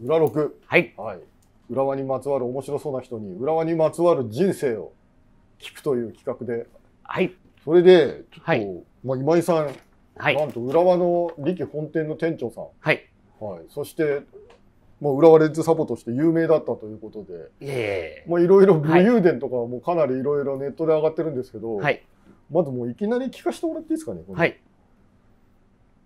裏六。はい、はい、浦和にまつわる面白そうな人に浦和にまつわる人生を聞くという企画で、はい、それでちょっと、はい、まあ、今井さん、はい、なんと浦和の力本店の店長さん、はいはい、そしてもう浦和レッズサポとして有名だったということで、いろいろ武勇伝とかもかなりいろいろネットで上がってるんですけど、はい、まずもういきなり聞かせてもらっていいですかね、はい、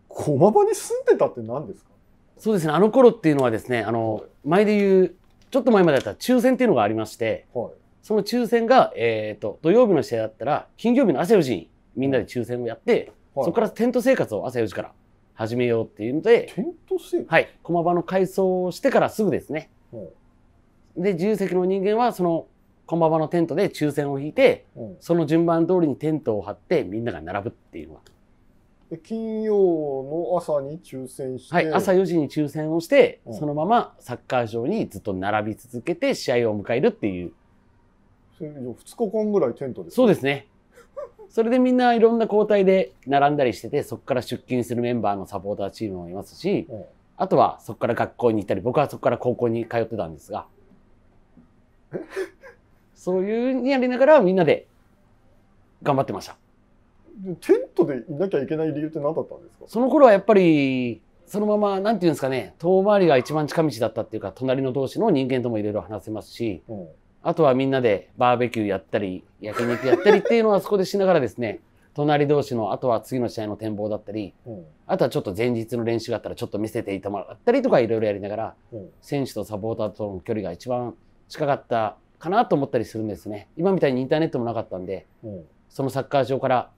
駒場に住んでたって何ですかそうですね、あの頃っていうのはですね、あの、前で言う、ちょっと前までだったら抽選っていうのがありまして、はい、その抽選が、えっ、ー、と、土曜日の試合だったら、金曜日の朝4時にみんなで抽選をやって、はい、そこからテント生活を朝4時から始めようっていうので、テント生活はい、駒場の改装をしてからすぐですね。はい、で、自由席の人間は、その、駒場のテントで抽選を引いて、その順番通りにテントを張って、みんなが並ぶっていうのが。金曜の朝に抽選して、はい、朝4時に抽選をして、うん、そのままサッカー場にずっと並び続けて試合を迎えるっていう2日間ぐらいテントです、ね、そうですね それでみんないろんな交代で並んだりしててそこから出勤するメンバーのサポーターチームもいますし、うん、あとはそこから学校に行ったり僕はそこから高校に通ってたんですがそういうにやりながらみんなで頑張ってましたテントでいなきゃいけない理由って何だったんですかその頃はやっぱりそのまま何て言うんですかね遠回りが一番近道だったっていうか隣の同士の人間ともいろいろ話せますし、うん、あとはみんなでバーベキューやったり焼肉やったりっていうのはそこでしながらですね隣同士のあとは次の試合の展望だったり、うん、あとはちょっと前日の練習があったらちょっと見せていたもらったりとかいろいろやりながら、うん、選手とサポーターとの距離が一番近かったかなと思ったりするんですね今みたいにインターネットもなかったんで、そのサッカー場から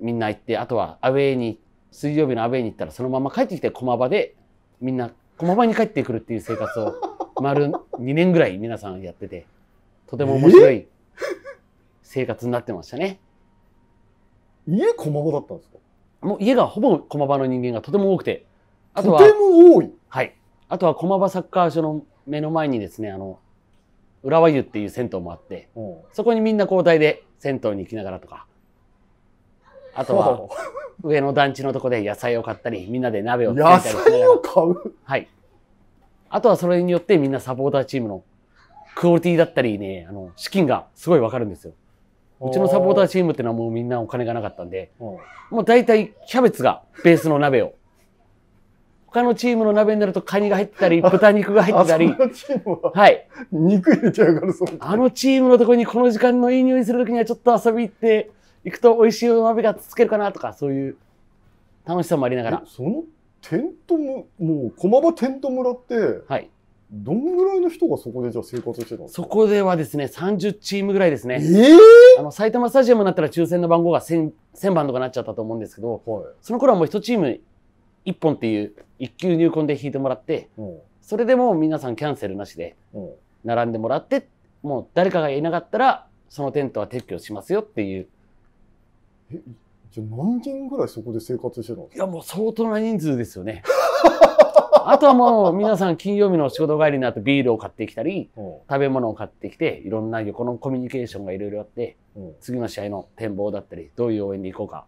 みんな行って、あとはアウェーに、水曜日のアウェーに行ったら、そのまま帰ってきて駒場で、みんな駒場に帰ってくるっていう生活を、丸2 年ぐらい皆さんやってて、とても面白い生活になってましたね。家駒場だったんですかもう家がほぼ駒場の人間がとても多くて、あとは、とても多いはい。あとは駒場サッカー所の目の前にですね、あの、浦和湯っていう銭湯もあって、そこにみんな交代で銭湯に行きながらとか、あとは上の団地のとこで野菜を買ったり、みんなで鍋を作ったり野菜を買うはい。あとはそれによってみんなサポーターチームのクオリティだったりね、あの、資金がすごいわかるんですよ。うちのサポーターチームってのはもうみんなお金がなかったんで、もう大体キャベツがベースの鍋を。他のチームの鍋になるとカニが入ったり、豚肉が入ったり。ははい。肉入れちゃうから、そう。あのチームのとこにこの時間のいい匂いするときにはちょっと遊び行って、行くと美味しいお鍋がつけるかなとかそういう楽しさもありながらそのテントももう駒場テント村って、はい、どんぐらいの人がそこでじゃあ生活してたんですかそこではですね30チームぐらいですねええー、あの埼玉スタジアムになったら抽選の番号が 1000, 1000番とかなっちゃったと思うんですけど、はい、その頃はもう1チーム1本っていう1級入魂で引いてもらって、うん、それでもう皆さんキャンセルなしで並んでもらって、うん、もう誰かがいなかったらそのテントは撤去しますよっていうえじゃあ何人ぐらいそこで生活してたんですかいやもう相当な人数ですよねあとはもう皆さん金曜日の仕事帰りになビールを買ってきたり、食べ物を買ってきていろんな横のコミュニケーションがいろいろあって、次の試合の展望だったりどういう応援で行こうか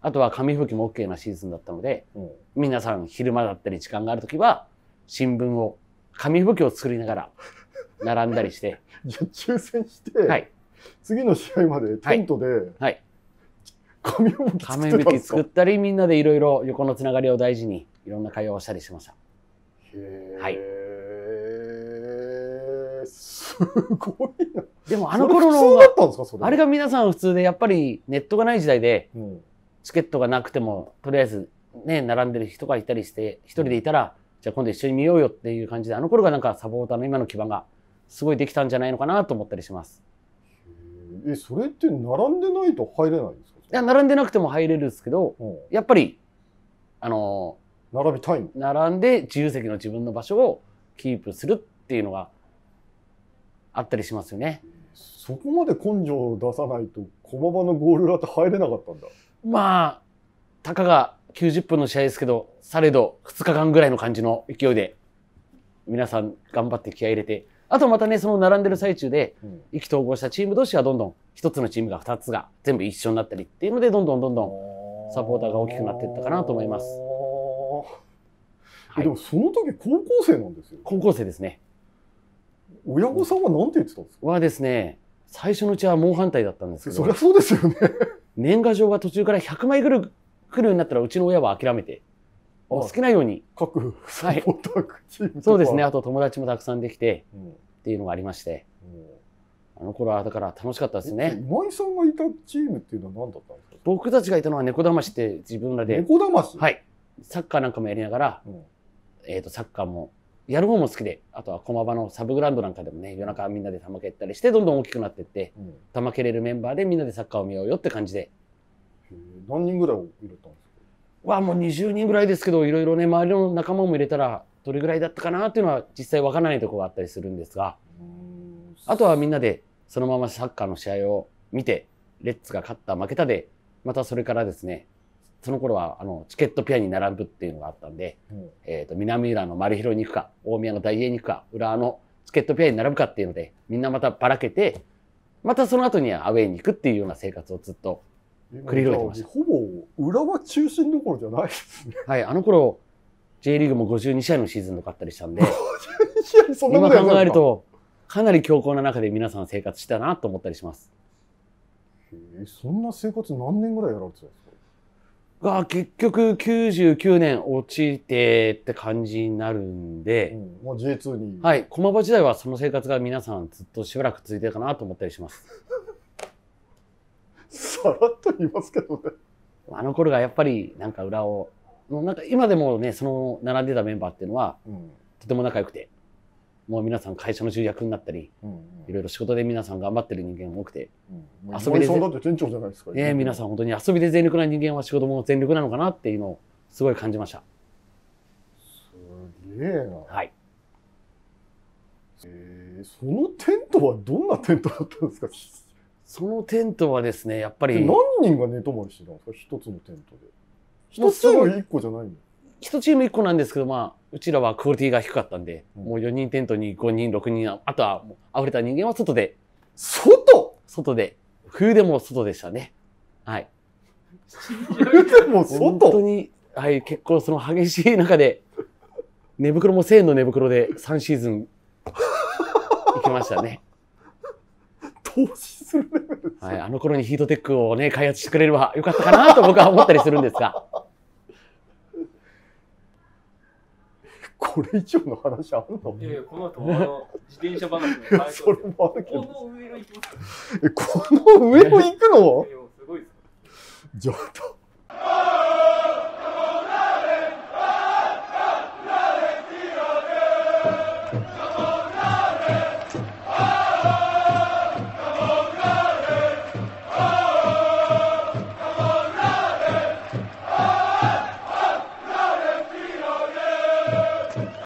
あとは紙吹きも OK なシーズンだったので、皆さん昼間だったり時間がある時は新聞を紙吹きを作りながら並んだりして じゃ抽選して、はい、次の試合までテントで、はい、はい 紙吹き紙吹き作ったりみんなでいろいろ横のつながりを大事にいろんな会話をしたりしました。へはいすごいな。でもあの頃のあれが皆さん普通でやっぱりネットがない時代で、チケットがなくてもとりあえずね並んでる人がいたりして一人でいたら、じゃあ今度一緒に見ようよっていう感じであの頃がなんかサポーターの今の基盤がすごいできたんじゃないのかなと思ったりします。えそれって並んでないと入れないんですや、並んでなくても入れるんですけど、やっぱり、あの並びたい並んで自由席の自分の場所をキープするっていうのがあったりしますよね。そこまで根性を出さないと駒場のゴール裏って入れなかったんだまあたかが90分の試合ですけどされど2日間ぐらいの感じの勢いで皆さん頑張って気合い入れてあとまたね、その並んでる最中で、意気投合したチーム同士はどんどん、一つのチームが二つが全部一緒になったりっていうので、どんどんどんどんサポーターが大きくなっていったかなと思います。はい、でもその時高校生なんですよ。高校生ですね。親御さんは何て言ってたんですかはですね、最初のうちは猛反対だったんですけど。そりゃそうですよね。年賀状が途中から100枚ぐるるようになったらうちの親は諦めて、好きなように。各サポーターチーム、はい、そうですね。あと友達もたくさんできて、うん、っていうのがありまして、あの頃はだから楽しかったですね。今井さんがいたチームっていうのは何だったんですか僕たちがいたのは猫だましって自分らで。猫だましはい。サッカーなんかもやりながら、うん、えっ、ー、と、サッカーも、やる方も好きで、あとは駒場のサブグラウンドなんかでもね、夜中みんなで球蹴ったりして、どんどん大きくなっていって、うん、球れるメンバーでみんなでサッカーを見ようよって感じで。何人ぐらい入れたんですかわあ、もう20人ぐらいですけど、いろいろね、周りの仲間も入れたら、どれぐらいだったかなっていうのは実際わからないところがあったりするんですが、あとはみんなでそのままサッカーの試合を見て、レッツが勝った負けたで、またそれからですね、その頃はあのチケットペアに並ぶっていうのがあったんで、うん、えと南浦の丸広に行くか、大宮の大栄に行くか、浦和のチケットペアに並ぶかっていうので、みんなまたばらけて、またその後にはアウェイに行くっていうような生活をずっと繰り広げてました。ほぼ浦和中心どころじゃないですね。はい、あの頃 J リーグも52試合のシーズンとかあったりしたんで、今考えると、かなり強硬な中で皆さん生活したなと思ったりします。えそんな生活何年ぐらいやられてたんですかが、結局99年落ちてって感じになるんうで、んまあ、J2 に、はい、駒場時代はその生活が皆さんずっとしばらく続いてるかなと思ったりします。さらっと言いますけどね。あの頃がやっぱりなんか裏をなんか今でもね、その並んでたメンバーっていうのは、うん、とても仲良くて、もう皆さん会社の重役になったり、うんうん、いろいろ仕事で皆さん頑張ってる人間多くて、うん、遊びで。だって店長じゃないですか。ね、皆さん本当に遊びで全力な人間は仕事も全力なのかなっていうのをすごい感じました。すげえな。はい。えそのテントはどんなテントだったんですかそのテントはですね、やっぱり。何人が寝泊まりしてたんですか一つのテントで。一チーム一個じゃないの一チーム一個なんですけど、まあ、うちらはクオリティが低かったんで、うん、もう4人テントに5人、6人、あとは溢れた人間は外で。外外で。冬でも外でしたね。はい。冬でも外本当に、はい、結構その激しい中で、寝袋も1000円の寝袋で3シーズン行きましたね。投資するレベルです、はい、あの頃にヒートテックをね、開発してくれればよかったかなと僕は思ったりするんですが。これ以上の話あるのいやいや、この後、あの、自転車話それもあるけど。この上を行え、この上を行くのじゃあ、